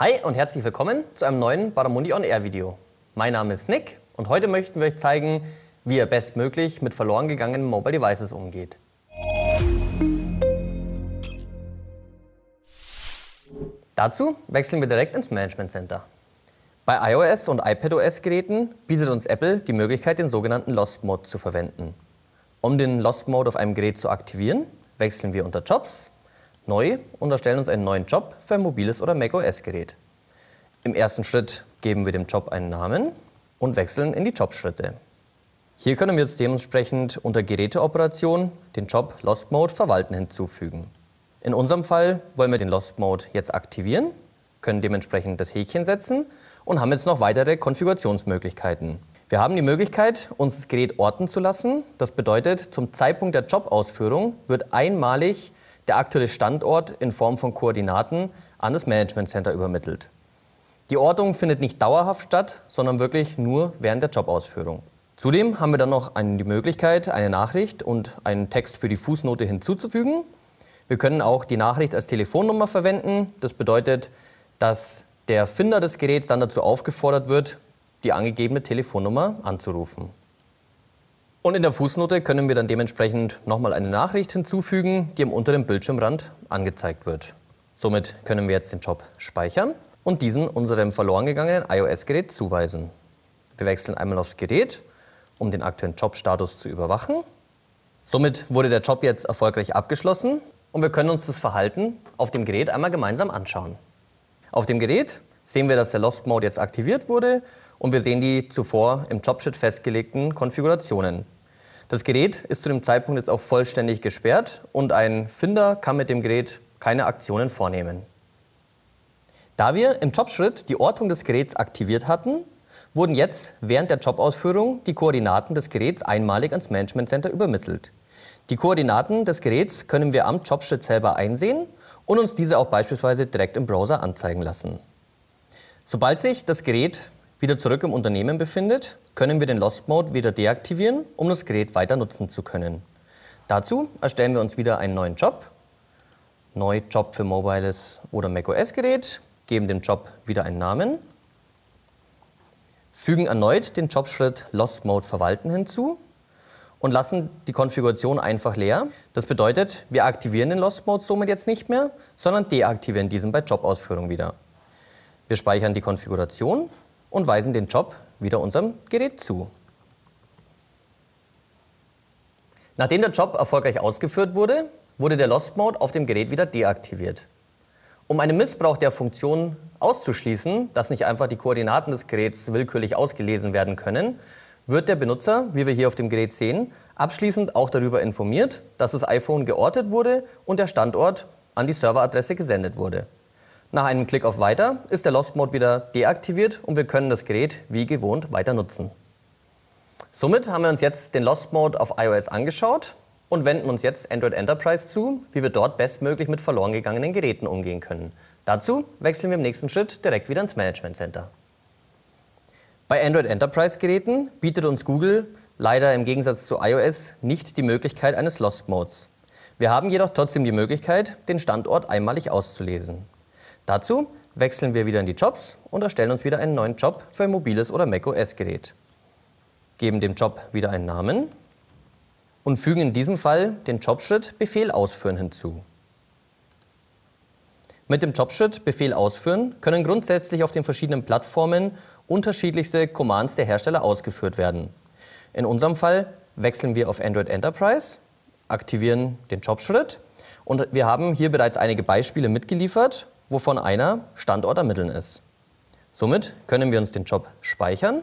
Hi und herzlich willkommen zu einem neuen Baramundi On Air Video. Mein Name ist Nick und heute möchten wir euch zeigen, wie ihr bestmöglich mit verloren gegangenen Mobile Devices umgeht. Dazu wechseln wir direkt ins Management Center. Bei iOS und iPadOS Geräten bietet uns Apple die Möglichkeit, den sogenannten Lost Mode zu verwenden. Um den Lost Mode auf einem Gerät zu aktivieren, wechseln wir unter Jobs neu und erstellen uns einen neuen Job für ein mobiles oder macOS-Gerät. Im ersten Schritt geben wir dem Job einen Namen und wechseln in die Jobschritte. Hier können wir jetzt dementsprechend unter Geräteoperation den Job Lost Mode verwalten hinzufügen. In unserem Fall wollen wir den Lost Mode jetzt aktivieren, können dementsprechend das Häkchen setzen und haben jetzt noch weitere Konfigurationsmöglichkeiten. Wir haben die Möglichkeit, uns das Gerät orten zu lassen. Das bedeutet, zum Zeitpunkt der Jobausführung wird einmalig der aktuelle Standort in Form von Koordinaten an das Management Center übermittelt. Die Ortung findet nicht dauerhaft statt, sondern wirklich nur während der Jobausführung. Zudem haben wir dann noch die Möglichkeit, eine Nachricht und einen Text für die Fußnote hinzuzufügen. Wir können auch die Nachricht als Telefonnummer verwenden. Das bedeutet, dass der Finder des Geräts dann dazu aufgefordert wird, die angegebene Telefonnummer anzurufen. Und in der Fußnote können wir dann dementsprechend nochmal eine Nachricht hinzufügen, die am unteren Bildschirmrand angezeigt wird. Somit können wir jetzt den Job speichern und diesen unserem verloren gegangenen iOS-Gerät zuweisen. Wir wechseln einmal aufs Gerät, um den aktuellen Job-Status zu überwachen. Somit wurde der Job jetzt erfolgreich abgeschlossen und wir können uns das Verhalten auf dem Gerät einmal gemeinsam anschauen. Auf dem Gerät sehen wir, dass der Lost Mode jetzt aktiviert wurde und wir sehen die zuvor im Jobsheet festgelegten Konfigurationen. Das Gerät ist zu dem Zeitpunkt jetzt auch vollständig gesperrt und ein Finder kann mit dem Gerät keine Aktionen vornehmen. Da wir im Jobschritt die Ortung des Geräts aktiviert hatten, wurden jetzt während der Jobausführung die Koordinaten des Geräts einmalig ans Management Center übermittelt. Die Koordinaten des Geräts können wir am Jobschritt selber einsehen und uns diese auch beispielsweise direkt im Browser anzeigen lassen. Sobald sich das Gerät wieder zurück im Unternehmen befindet, können wir den Lost Mode wieder deaktivieren, um das Gerät weiter nutzen zu können. Dazu erstellen wir uns wieder einen neuen Job. Neu Job für mobiles oder macOS-Gerät, geben dem Job wieder einen Namen, fügen erneut den Jobschritt Lost Mode verwalten hinzu und lassen die Konfiguration einfach leer. Das bedeutet, wir aktivieren den Lost Mode somit jetzt nicht mehr, sondern deaktivieren diesen bei Jobausführung wieder. Wir speichern die Konfiguration und weisen den Job wieder unserem Gerät zu. Nachdem der Job erfolgreich ausgeführt wurde, wurde der Lost Mode auf dem Gerät wieder deaktiviert. Um einen Missbrauch der Funktion auszuschließen, dass nicht einfach die Koordinaten des Geräts willkürlich ausgelesen werden können, wird der Benutzer, wie wir hier auf dem Gerät sehen, abschließend auch darüber informiert, dass das iPhone geortet wurde und der Standort an die Serveradresse gesendet wurde. Nach einem Klick auf Weiter ist der Lost Mode wieder deaktiviert und wir können das Gerät wie gewohnt weiter nutzen. Somit haben wir uns jetzt den Lost Mode auf iOS angeschaut und wenden uns jetzt Android Enterprise zu, wie wir dort bestmöglich mit verloren gegangenen Geräten umgehen können. Dazu wechseln wir im nächsten Schritt direkt wieder ins Management Center. Bei Android Enterprise Geräten bietet uns Google leider im Gegensatz zu iOS nicht die Möglichkeit eines Lost Modes. Wir haben jedoch trotzdem die Möglichkeit, den Standort einmalig auszulesen. Dazu wechseln wir wieder in die Jobs und erstellen uns wieder einen neuen Job für ein mobiles oder macOS-Gerät. Geben dem Job wieder einen Namen und fügen in diesem Fall den Jobschritt Befehl ausführen hinzu. Mit dem Jobschritt Befehl ausführen können grundsätzlich auf den verschiedenen Plattformen unterschiedlichste Commands der Hersteller ausgeführt werden. In unserem Fall wechseln wir auf Android Enterprise, aktivieren den Jobschritt und wir haben hier bereits einige Beispiele mitgeliefert wovon einer Standort ermitteln ist. Somit können wir uns den Job speichern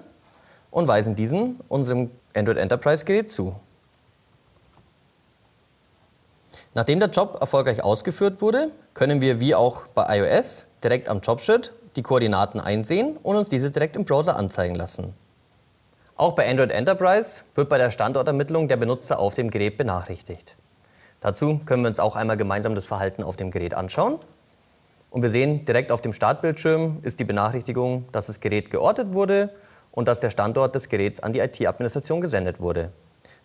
und weisen diesen unserem Android Enterprise Gerät zu. Nachdem der Job erfolgreich ausgeführt wurde, können wir wie auch bei iOS direkt am Jobschritt die Koordinaten einsehen und uns diese direkt im Browser anzeigen lassen. Auch bei Android Enterprise wird bei der Standortermittlung der Benutzer auf dem Gerät benachrichtigt. Dazu können wir uns auch einmal gemeinsam das Verhalten auf dem Gerät anschauen und wir sehen direkt auf dem Startbildschirm ist die Benachrichtigung, dass das Gerät geortet wurde und dass der Standort des Geräts an die IT-Administration gesendet wurde.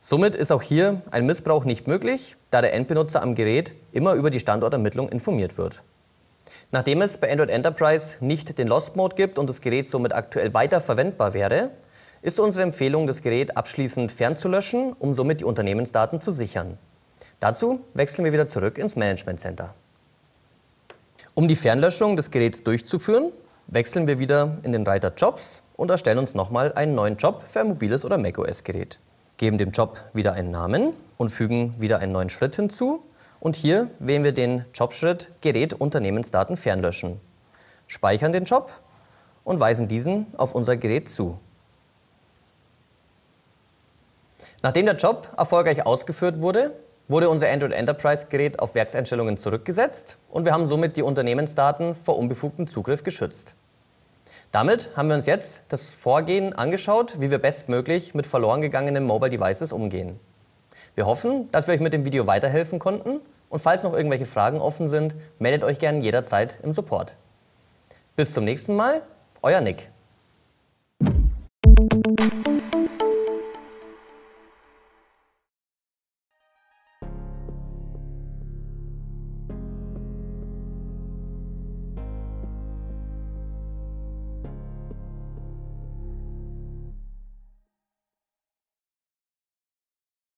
Somit ist auch hier ein Missbrauch nicht möglich, da der Endbenutzer am Gerät immer über die Standortermittlung informiert wird. Nachdem es bei Android Enterprise nicht den Lost Mode gibt und das Gerät somit aktuell weiter verwendbar wäre, ist unsere Empfehlung, das Gerät abschließend fernzulöschen, um somit die Unternehmensdaten zu sichern. Dazu wechseln wir wieder zurück ins Management Center. Um die Fernlöschung des Geräts durchzuführen, wechseln wir wieder in den Reiter Jobs und erstellen uns nochmal einen neuen Job für ein mobiles oder macOS-Gerät. Geben dem Job wieder einen Namen und fügen wieder einen neuen Schritt hinzu. Und hier wählen wir den Jobschritt Gerät Unternehmensdaten fernlöschen. Speichern den Job und weisen diesen auf unser Gerät zu. Nachdem der Job erfolgreich ausgeführt wurde, wurde unser Android Enterprise-Gerät auf Werkseinstellungen zurückgesetzt und wir haben somit die Unternehmensdaten vor unbefugtem Zugriff geschützt. Damit haben wir uns jetzt das Vorgehen angeschaut, wie wir bestmöglich mit verloren gegangenen Mobile Devices umgehen. Wir hoffen, dass wir euch mit dem Video weiterhelfen konnten und falls noch irgendwelche Fragen offen sind, meldet euch gerne jederzeit im Support. Bis zum nächsten Mal, euer Nick.